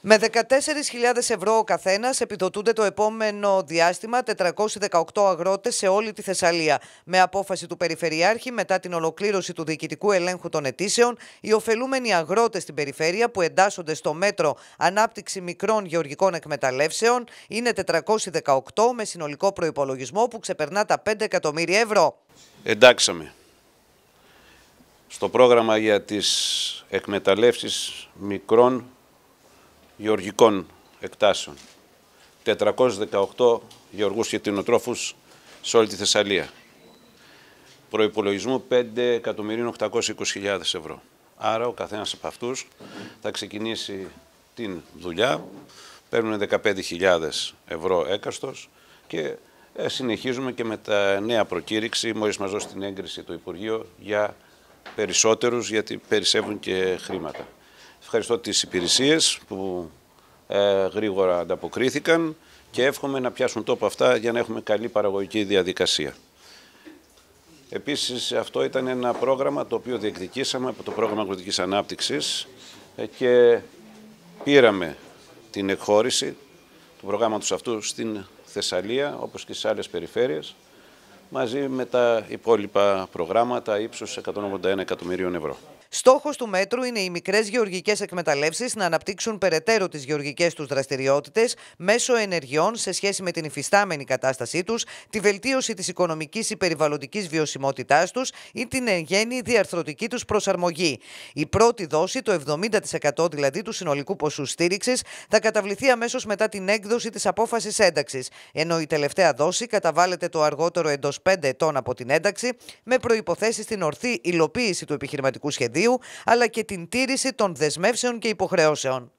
Με 14.000 ευρώ ο καθένας επιδοτούνται το επόμενο διάστημα 418 αγρότες σε όλη τη Θεσσαλία. Με απόφαση του Περιφερειάρχη, μετά την ολοκλήρωση του διοικητικού ελέγχου των αιτήσεων, οι ωφελούμενοι αγρότες στην περιφέρεια που εντάσσονται στο μέτρο Ανάπτυξη Μικρών Γεωργικών Εκμεταλλεύσεων είναι 418 με συνολικό προπολογισμό που ξεπερνά τα 5 εκατομμύρια ευρώ. Εντάξαμε στο πρόγραμμα για τις εκμεταλλεύσεις μικρών γεωργικών εκτάσεων. 418 γεωργούς και τεινοτρόφους σε όλη τη Θεσσαλία. Προϋπολογισμό 5.820.000 ευρώ. Άρα ο καθένας από αυτούς θα ξεκινήσει την δουλειά, παίρνουν 15.000 ευρώ έκαστος και ε, συνεχίζουμε και με τα νέα προκήρυξη, μόλις μας δώσει την έγκριση το Υπουργείο, για περισσότερους γιατί περισσεύουν και χρήματα. Ευχαριστώ τις υπηρεσίες που ε, γρήγορα ανταποκρίθηκαν και εύχομαι να πιάσουν τόπο αυτά για να έχουμε καλή παραγωγική διαδικασία. Επίσης αυτό ήταν ένα πρόγραμμα το οποίο διεκδικήσαμε από το πρόγραμμα αγροτικής ανάπτυξης ε, και πήραμε την εκχώρηση του προγράμματος αυτού στην Θεσσαλία όπως και σε άλλες περιφέρειες μαζί με τα υπόλοιπα προγράμματα ύψους 181 εκατομμυρίων ευρώ. Στόχος του μέτρου είναι οι μικρές γεωργικές εκμεταλλεύσεις να αναπτύξουν περαιτέρω τις γεωργικές τους δραστηριότητες μέσω ενεργειών σε σχέση με την υφιστάμενη κατάστασή τους, τη βελτίωση της οικονομικής ή περιβαλλοντικής βιωσιμότητάς τους ή την εγγέννη διαρθρωτική τους προσαρμογή. Η περιβαλλοντικης βιωσιμοτητα του η την εγγεννη δόση, το 70% δηλαδή του συνολικού ποσού στήριξης, θα καταβληθεί αμέσως μετά την έκδοση της απόφασης ένταξης, ενώ η τελευταία δόση καταβάλλεται το αργότερο εντός 25 ετών από την ένταξη, με προποθέσει την ορθή υλοποίηση του επιχειρηματικού σχεδίου, αλλά και την τήρηση των δεσμεύσεων και υποχρεώσεων.